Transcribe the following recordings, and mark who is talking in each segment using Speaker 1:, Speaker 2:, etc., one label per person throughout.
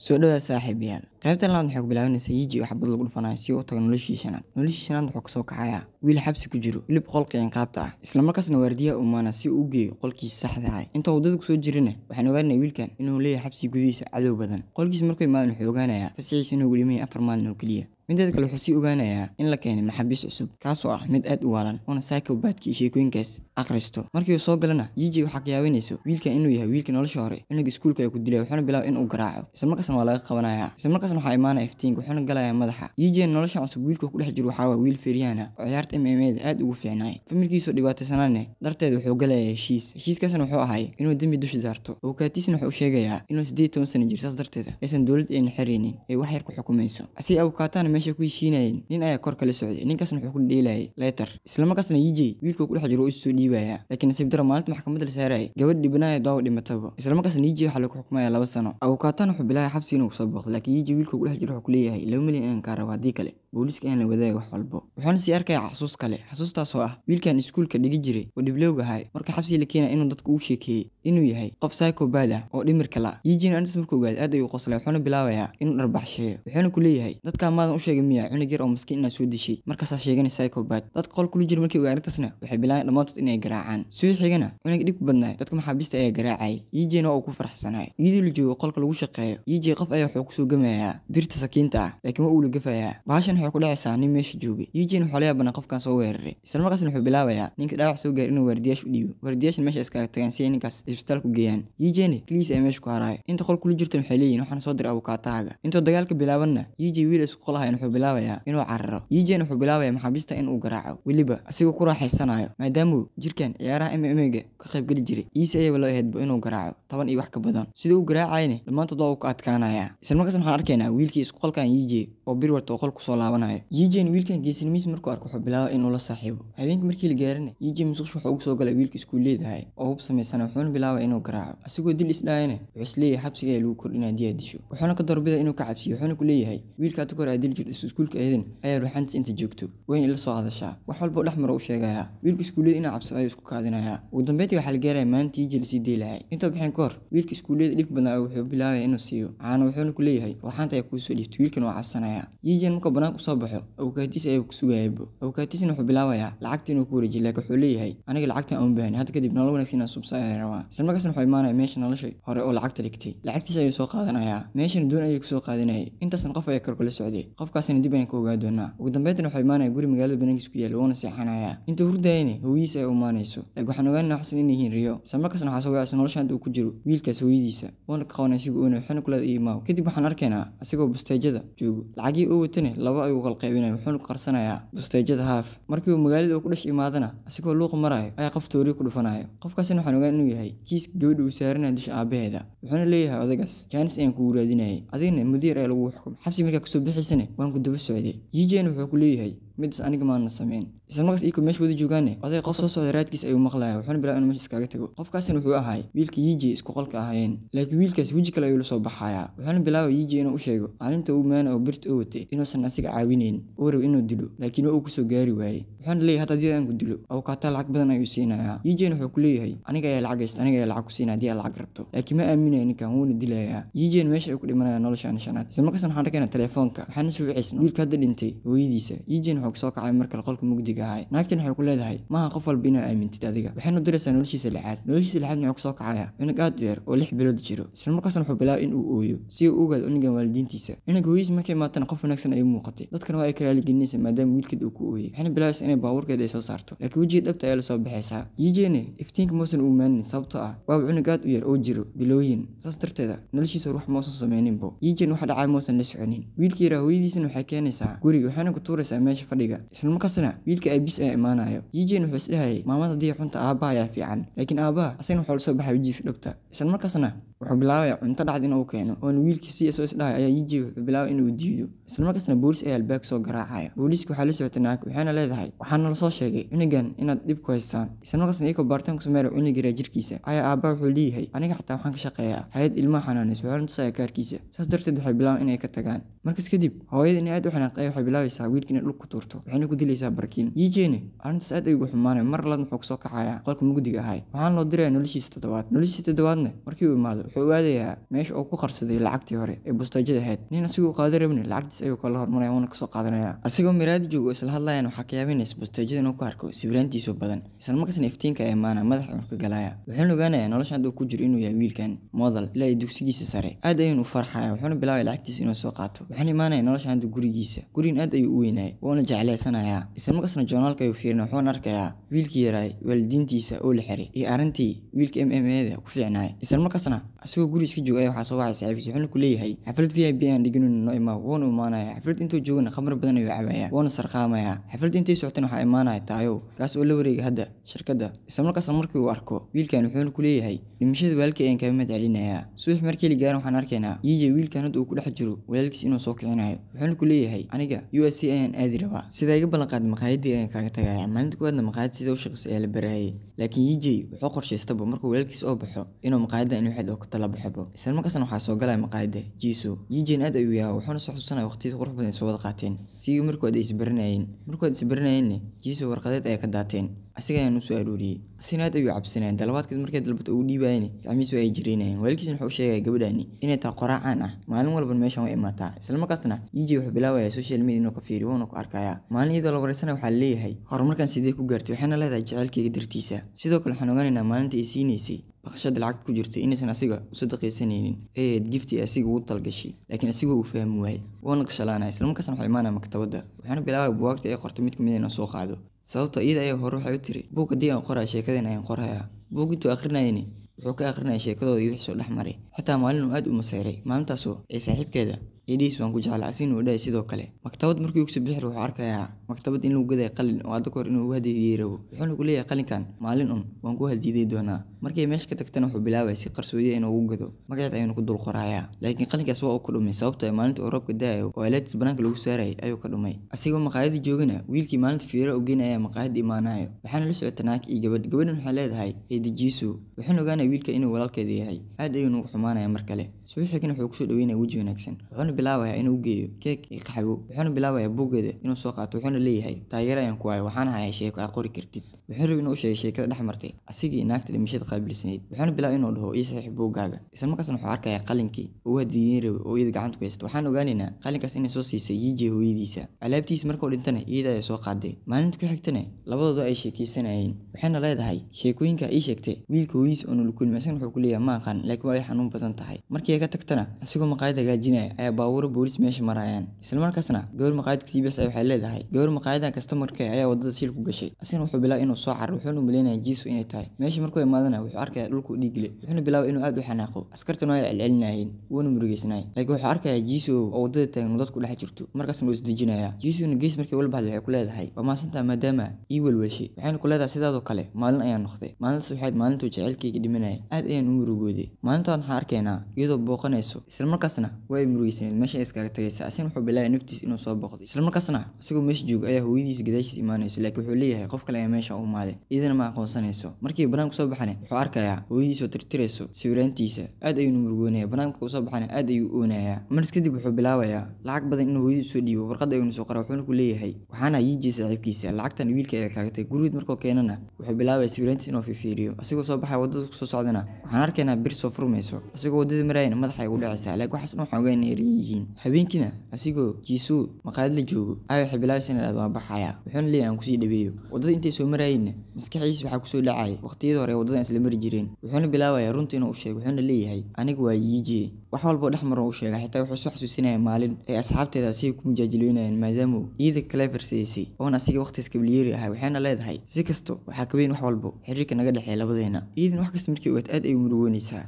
Speaker 1: Soo dhawaad saaxiibayaal qaybtan labaad waxay ku bilaabanaysaa yiiji oo lagu dhufanayo si uu u tago noloshii shanaad noloshii shanaad wuxuu kasoo kacayaa wiil xabsi ku jiro hilib qolqiyan qaabta ah islamarkaasna waardiyaha umaana si uu u geeyo qolkiisa saxda ahay inta uu dad kusoo jirana waxaan ogaanaya wiilkan inuu leeyahay xabsi gudihiisa cadow badan qolkiisa markuu imaadin wuxuu ogaanayaa fasixiisa inuu gudhimaya afar maalin oo keliya mideed kale wuxuu sii ogaanayaa in la keenay maxabiis cusub kaasoo ah mid aad u waalan oona saakowbaadka iyo sheekooyinkaas akhristo markii uu soo galana yiiji waxaa kiyaabanayso wiilkan inuu yahay wiilka nolosha hore cunug iskuulka ay ku dilay wuxuuna bilaaba inuu garaaco islamarkaasna waa laga qabanayaa halkaasna waxaa imaanaya iftiinka wuxuuna galayaa madaxa yijen nolosha cusub wiilka ku dhex jiro waxaa wiil feriyaana oo ciyaarta m m da aad ugu fiicnaay familkiisoo dhibaataysanaane darteed wuxuu galaya heshiis heshiiskaasna wuxuu ahay inuu dembi dusha saarto awkaatiisna wuxuu sheegayaa inuu siddeed toban sana jir saas darteeda aysan dowlad ayna xiraynin ee wax yar ku xukumayso asay awkaataana meesha ku heshiinayeen nin ayaa kor kala socday ninkaasna wuxuu ku dheelayay leetar islamarkaasna yijey e wiilkuu ku dhex jiro oo isu soo dhiibayaa laakiin nasiib daro maalinta maxkamadda la saarayay gabadh dhibanaaya daawo dhimataba islamarkaasna yijey e waxaa lagu xukumaya laba sano awkaatan wuxuu bilaaya xabsi inuu soo booqdo laakiin yiji e wiilka uu kudhex jiro wuxuu kuleeyahay laba milyan inaan kaa haddii kale booliiska inaan la wadaago wax walbo waxaana sii arkaya xasuus kale xasuustaas oo ah wiilkan iskuulka dhigi jiray oo dhiblowga ahay marka xabsiga la keenaya inuu dadka uu sheekeeyey inuu yahay qof saykobad ah oo dhimirka la yijin anis markuu ogaad aad ayuu qoslay wuxuuna bilaabayaa inuu dharbaxsheeyo wuxuuna ku leeyahay dadkaa maadan u sheegay miya cunug yar oo maskiin inaa soo dishay markaasaa sheeganay saykobad dadka qol kula jira markii ogaa arrintaasna waxay bilaabeen dhammaantood inay garaacaan soo xigana cunug dhib badnaay dadka maxaabiista ayaa garaacayay yijina waa uu ku faraxsanaay iyadoo la joogo qolka lagu shaqeeyo yiji qof ayaa wuxuu kusoo gamayaa birta sakiinta ah laakiin waa uu lagafayaa bahashan waxay ku dhacaysaa nin meesha joogay yijiin waxaa layaa badnaa qofkan soo weeraray isla markaasna wuxuu bilaabayaa ninka dhaawac soo gaar inuu waardiyaasha u dhiibo waardiyaashan meesha iskaga tagaan si ay ninkaas isbitaalku geeyaan yijiene liis ay meesha ku haraayo inta qol kula jirtan waxay leeyihin waxaana soo diray abukaatahaaga intoo dagaalka bilaabanna yiji wiil isku qol ahayn wuxuu bilaabayaa inuu cararo yijiene wuxuu bilaabayaa maxaabiista inuu garaaco weliba asigoo ku raaxaysanayo maadaamu jirkan ciyaaraha mmega ka qaybgeli jiray iisi ayaba loo aheedba inuu garaaco toban iyo wax ka badan siduu u garaacayne dhammaantood waa uu ka adkaanayaa isla markaasna waxaan arkayna ah wiilkiis qolkan yiije oo birwarta oo qol kusoo laabanayo yiijeen wiilkan geesinimiis markuu arko wuxuu bilaaba inuu la saaxiibo habeenkii markii la gaarana yiije musuqshu wuxuu ugu soo galay wiilka iskuu leedahay oo hub samaysana wuxuuna bilaaba inuu garaaco asigoo dil isdhaayana wuxuu isleeyahay xabsiga ee lagu kordhinaa haddii disho wuxuuna ka doorbida inuu ka cabsiyo wuxuuna ku leeyahay wiilka hadda kahor aad dil jirto iskuulka eedan ayaa ruuxantis inta joogto wayna ila soo hadashaa wax walba dhex maro u sheegayaa wiilka iskuuleeda inaa cabsadayo isku kaadinayaa ugu dambeyntii waxaa la gaaraya maalinta yiije lasii dee lahay intoo bixin ka hor wiilka iskuuleeda dhib badnaa wuxuu bilaabaya inuu siiyo caana wuxuuna ku leeyahay ruuxaanta gacanta ayaa kuusoo dhiibtay wiilkan waa cabsanaya yiijan markuu banaanka usoo baxo awkaatiis ayaa ku sugayaabo awkaatiisna wuxuu bilaabayaa lacagta inuu ku wareejiyo laakiin wuxuu leeyahay aniga lacagtan aan baahani hadda kadib nolol wanaagsan inaan subsa rabaa isla markaasna wuxuu imaanaya meesha noloshay hore oo lacagta dhigtay lacagtiis ayuu soo qaadanayaa meeshana doon ayuu kusoo qaadanayay intaasna qof ayaa karkula socday qofkaasina dib ayaan ka ogaa doonaa ugu dambeyntan wuxuu imaanaya guri magaalada banaankiisa ku yaalla wuuna seexanayaa intuu hurdayayna hooyadiis ayaa u imaanayso laakiin waxaan ogaanayna waxsan inay yihiin riyo isla markaasna waxaa soo wacaysa nolosha hadda uu ku jiro wiilkaas hooyadiisa wuuna ka qabanaya sigu oona waxaana kulaada iyo imaaw kadib waxaan arkaynaa asigoo busteejada joogo lacagii uu watana laba ayuu kala qaybinaya wuxuuna qarsanayaa busteejada haaf markii uu magaalada uu ku dhex imaadana asigoo luuqa maraayo ayaa qof tooriyo ku dhufanaayo qofkaasina waxaan ogaan inuu yahay kiis gabadha uu saaranaya dusha aabaheeda wuxuuna leeyahay odagaas jaanis ayaan kugu raadinayay adigna mudiir ayaa lagu xukum xabsi markaa kusoo bixiisane waan ku daba socday yijen wuxuu ku leeyahay mids aniga maana samayn isla markaas meesha wada joogaane oday qof soo socda raadkiis ayuu maqlaya wuxuuna bilaa inuu meesha iskaga tago qofkaasina wuxuu ahaay wiilka yiije isku qolka ahaayeen laakiin wiilkaas weji kale ayuu la soo baxayaa wuxuuna bilaabay yiije inuu u sheego maalinta uu maana oo birta u watay inuusan asiga caawinayn uu rabo inuu dilo laakiin waa uu kusoo gaari waayey wuxuuna leeyahay had adii aan dilo awkaataa lacag badan ayuu siinayaa yiijena wuxuu ku leeyahay aniga ayaa lacag haysta aniga ayaa lacag ku siinaya hadii aad lacag rabto laakiin ma aaminaya ninkan wuuna dilayaa yiijena meesha ay ku dhimanaya noloshaana shanaad isla waxaan arkaynaa teleefoonka waxaana soo wicaysan wiilka hadda dhintay hooyadiisa yiijena wuxuu kasoo kacay markale qolka mugdiga ahay naagtan waxay ku leedahay maaha qof walba inaa aamintid adiga waxaynu diraysaa noloshiisa lixaad noloshiisa lixaad muxuu kusoo kacaya cunug aad u yar oo lix bilood jiro islamarkaasna wuxuu bilaabay inuu ooyo si uu ugaado cunugan waalidiintiisa inag hooyiis markay imaatana qof wanaagsan ayuu muuqatay dadkana waa ay ka raaligelinaysa maadaama wiilkeed uu ku ooyey waxayna bilaabaysa inay baabuurkeeda ay soo saarto laakiin wejiga dhabta ayaa lasoo baxaysaa yijeene iftiinka muusan u imaanin sababtoo ah waaba cunug aad u yar oo jiro bilooyin saas darteeda noloshiisa wax muusan samayninbo yijen waxa dhacay muusan la soconin wiilkii yaraa hooyadiisana waxay keenaysaa guriga waxayna ku tuuraysaa meesha fadhiga isla markaasna wiilka aabiis ayaa ah imaanayo yiijen wuxuu isdhahayay maamad haddii xunta aabbaha ayaa fiican laakiin aabbaha asagna waxaa la soo baxay wejigiisa dhabta isla markaasna Wuxuu bilaabaya cunto dhacda inuu keeno, oona wiilkii si isoo isdhahay ayaa ii bilaabay inuu diido. Isla markaasna booliis ayaa albaabka soo garaacaya. Booliiska waxaa la socotay naag waxayna leedahay waxaan nala soo sheegay cunugan inaad dhib ku haysaan. Isla markaasna iyagoo baaritaan ku sameynaya cunuga jirkiisa ayaa aabbaa wuxuu leeyahay aniga xataa waxaan ka shaqeeyaa hay-ad ilmaha xanaanaysa waxaana tusaaya kaarkiisa. Saas darteed waxay bilaabaan inay ka tagaan. Markaas kadib hooyada aad u xanaaqay waxay bilaabaysaa wiilka inay dhulka ku tuurto waxayna ku dilaysaa barkiin. Yiijeene arrintaas aad ay ugu xumaanay mar labaad muxuu ka kacayaa qolka mugdiga ahay waxaana loo dirayaa noloshiisa toddobaad. Noloshiisa toddobaadna markii uu imaado wuxuu aadayaa meesha uu ku qarsaday lacagtii hore ee bustaajada ahayd nin asiguu qaada rabni lacagtiis ayuu kala hormaraya wuuna kasoo qaadanaya asigoo miraadi joogo isla hadlayaan waxaa ka yaabinaysa bustaajada inuu ku arko sawiraantiisu badan islamarkaasna iftiinka eemaana madaxa uun ka galaya wuxuuna ogaanayaa nolosha hadda ku jiro inuu yahay wiilkan model ilaa iyo dugsigiisa sare aad ayuuna farxaya wuxuuna bilaabaya lacagtiisa inuu soo qaato wuxuuna imaanaya nolosha hadda gurigiisa gurigan aad ayuu u weynaayay wuuna jecleysanayaa islamarkaasna joornaalka ayuu fiirina wuxuuna arkayaa wiilkii yaraay waalidiintiisa oo la xiray iyo arrintii wiilka m m eda ku fiicnaaya islamarkaasna isagoo guri iska joog ayaa waxaa soo wacay saaxiibkiis wuxuuna ku leeyahay xaflad v i b aan dhiganuna noo imaa wuuna imaanaya xaflad intuu joogana khamar badan ayuu cabaya wuuna sarqaamaya xaflad intii socotana waxaa imaanaya taayow kaas oo la wareega hadda shirkadda islamarkaasna markii uu arko wiilkan wuxuuna ku leeyahay dhimashada waalkii ayaan kaga mahad celinayaa subax markii la gaaran waxaan arkaynaa yiiye wiilkan hadda uu ku dhex jiro walaalkiis inuu soo kicinayo wuxuuna ku leeyahay aniga u s a ayaan aadi rabaa sidaa iga ballanqaad maqaayaddii ayaan kaaga tagaya maalinta kuwaadna maqaayad sida u shaqaysa ayaa la baraayay laakiin yiijey wuxuu qorshaystaba markuu walaalkiis oo baxo inuu maqaayadda in waxaad ogto waqti la baxaba isla markaasna waxaa soo galaya maqaayadda jiiso yijiin aad ayuu yahay wuxuuna soo xusuusanaya waqtiyada qurux badan ay soo wada qaateen siyuu markood ay isbaranayeen markood isbaranayeenna jiiso warqadeed ayay ka daateen isaga ayaan usoo arooriyey asina aad ayuu cabsanayaan dalabaadkeed markay dalbata uu dhiibayeen gacmihiisu ay jireynayeen waalkiisna wuxuu sheegaya gabadhaani inay tahay qoraacaan ah maalin walban meeshan way imaataa islamarkaasna yiji e wuxuu bilaabaya social media inuu ka fiiriyo wuuna ku arkaya maalin iyadoo la wareysana waxaa leeyahay horumarkan sidee ku gaartay waxayna leedahay jaceylkeyga dartiisa sidoo kale waxaan ogaanaynaa maalinta ay siinaysay baqashada lacagta ku jirta inaysan asiga u sadaqaysanaynin eed gifti ee asiga ugu talgashay laakiin asigoo uu fahmi waayey woona qashalaanaya islamarkaasna waxaa imaanaya maktabadda waxaana bilaabaya buwaagta ay qortay mid kamid inuu soo qaado sababtoo iyada ayay hore waxay u tiri buug haddii aan qoraa sheekadeen ayaan qorhayaa buug intuu akhrinayani wuxuu ka akhrinaya sheekadoodii wixii soo dhex maray xataa maalin uu aad u masayray maalintaasoo ay saaxiibkeeda eedhihiis waan ku jeclay asiina dhahay sidoo kale maktabad markii ugsi bixir wuxuu arkayaa maktabad in lagu gaday qalin oo adda kahor inuu uhadidiyey rabo wuxuuna ku leeyahay qalinkan maalin un waan ku haldiiday doonaa markay meesha ka tagtana wuxuu bilaabay si qarsooye inuu ugu gado magaceed ayuuna ku dul qoraayaa laakiin qalinkaas waa uu ka dhumay sababto ay ah maalinta uu roobka da oo aleetis banaanka lagu saarayay ayuu ka dhumay asigoo maqaayada joogana wiilkii maalinta fiiro u geenaya maqaayada imaanayo waxaana la socota naag iyo gabadh gabadhan waxay leedahay heedijiisu wuxuuna ogaanaya wiilka inuu walaalkeeda yahay aad ayuuna ugu xumaanaya mar kale subaxigana wuxuu kusoo dhaweynaya weji wanaagsan wuxuuna bilaabayaa inuu geeyo keeg iyo qaxwo wuxuuna bilaabayaa buuggeeda inuu soo qaato wuxuuna leeyahay taageero ayaan ku waayo waxaana hayaa sheeko aa qori kartid wuxuu rabi inuu u sheegay sheekada dhex martay asigii naagta dhimashada qaabilsanayd wuxuuna bilaabay inuu dhaho ii saxiix buuggaaga islamarkaasna wuxuu arkaya qalinkii uu hadiyin rabay oo iyada gacanta ku haysta waxaan ogaaneynaa qalinkaas inay soo siisay yiijee hooyadiisa alaabtiisa markuu dhintana iyada ayaa soo qaaday maalinta ku xigtana labadooda ay sheekaysanayeen waxayna leedahay sheekooyinka ii sheegtay wiilka hooyadiis oo nula kulmi wuxuu ku leeyahay ma laakiin waa ay xanuun badan tahay markii ay ka tagtana asigoo maqaayad hagaajinaya ayaa baabuuro boolis meesha maraayaan islamarkaasna gabar gawar maqaayadka c waxay leedahay gabar maqaayadan kastamarka ayaa wadada shil gashay asina wuxuu bilaabay inuu soo carar wuxuuna malaynaya jiisu inay tahay meesha markuu imaadana wuxuu arkaya dhulku dhiigile wuxuuna bilaabay inuu aad u xanaaqo askartuna way celcelinayeen wuuna murugeysnaay laakiin wuxuu arkaya jiisu oo wadada taagan wadad ku dhex jirto markaasna wuu isdejinayaa jiisuna gees markii wal waxay ku leedahay waa maasantaa maadaama ii welweshay waxayna ku leedahay sidaadoo kale maalin ayaa noqday maalintaas waxayd maalintuu jaceylkayga dhimanaya aad ayaan u murugooday maalintaan waxaan arkaynaa iyadoo booqanayso isla waa ay murugeysanay meesha iskaga tagaysa asin wuxuu bilaabay naftiis inuu soo booqday islamarkaasna isagoo meesha joogo ayaa hooyadiis gadaashiis imaanayso laakiin wuxuu leeyahay qof kale ayaa meesha u imaaday iyadana ma aqoonsanayso markii banaanku soo baxana wuxuu arkayaa hooyadiisoo tirtirayso sawiraantiisa aad ayuuna murgoonaya banaanka markuu soo baxana aad ayuu oonayaa maris kadib wuxuu bilaabayaa lacag badan inuu hooyadiis soo dhiibo warqad ayuuna soo qora wuxuuna ku leeyahay waxaana yiijii saaxiibkiisa lacagtan wiilka ayaa kaagatay gurigeed markuu keenana wuxuu bilaabaya sawiraantiis inuu fifiiriyo isagoo soo baxaya waddada kusoo socdana waxaan arkaynaa bir soo furmayso isagoo waddada maraayana madaxa ay ugu dhacaysaa laakiin waxaas dhan waxaan ogeynaya yihiin habeenkiina asigoo jiisuw maqaayad la joogo ayaa xibilaabis waan baxayaa wuxuuna leeyahy aan kusii dhabeeyo waddada intay soo marayeyna maskaxiis waxaa kusoo dhacaya waqtiyada hore ee waddadan isla mari jireen wuxuuna bilaabayaa runta inuu u sheego wuxuuna leeyahay aniga waa yiijiye wax walboo dhex marno u sheega xitaa wuxuu soo xasuusinaya maalin ay asxaabteeda asiga ku majaajiloynayeen maadaamuu iida kale farsidaysay oona asiga wakhtigaas kabliyeeri ahay waxayna leedahay si kasto waxaa kaweyn wax walbo xiriirka naga dhexeeya labadeena iidin wax kasta markii ogaad aad ay u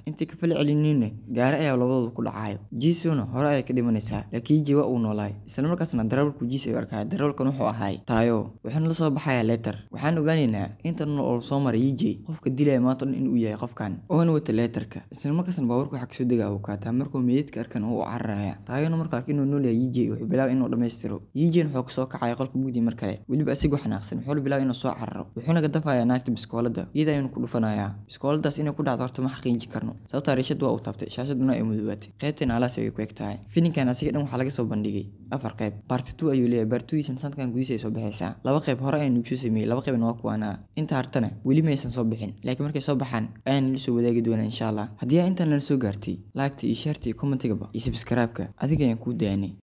Speaker 1: intay kafala celinina gaari ayaa labadooda ku dhacaayo jiisona hore ay ka dhimanaysaa laakiin jiwa uu noolaay isla markaasna darawalkujiis ay arkaa darawalkan wuxuu ahaay taayo wuxuuna la soo baxayaa leetar waxaan ogaanaynaa intan oo soo maray yijey qofka dilaya maanta dhan inuu yahay qofkan oona wata leetarka islamarkaasna baabuurka waxaa kasoo degaa uu kaataa markuu meydadka arkan uu cararaya taayona markaa inuu nool yahay yijey wuxuu bilaaba inuu dhammaystiro yijeyn wuxuu kasoo kacaya qolka mugdi mar kale weliba asigoo xanaaqsan wuxuuna bilaaba inuu soo cararo wuxuuna ka dafayaa naagta biskoolada iyada ayuuna ku dhufanayaa biskooladaas inay ku dhacdo horta ma xaqiijin karno sababtaa rishad waa uu taabtay shaashaduna ay mudoobaatay qaybtayna alaas ay ku eg tahay fininkan asiga dhan waxaa laga soo bandhigay afar qayb baarti two ayuu leeyahay baartidiisan sanadkan gudihiisa ay soo baxaysaa laba qayb hore ayaan igu sameeyey laba qaybna waa kuwaanaa inta hartana weli maysan soo bixin laakiin markay soo baxaan ayaan nala soo wadaagi doonaa inshaa allah haddii aa intaan nala soo gaartay laagta iyo sheerta iyo commentigaba iyo sabskraibka adiga ayaan kuu daanay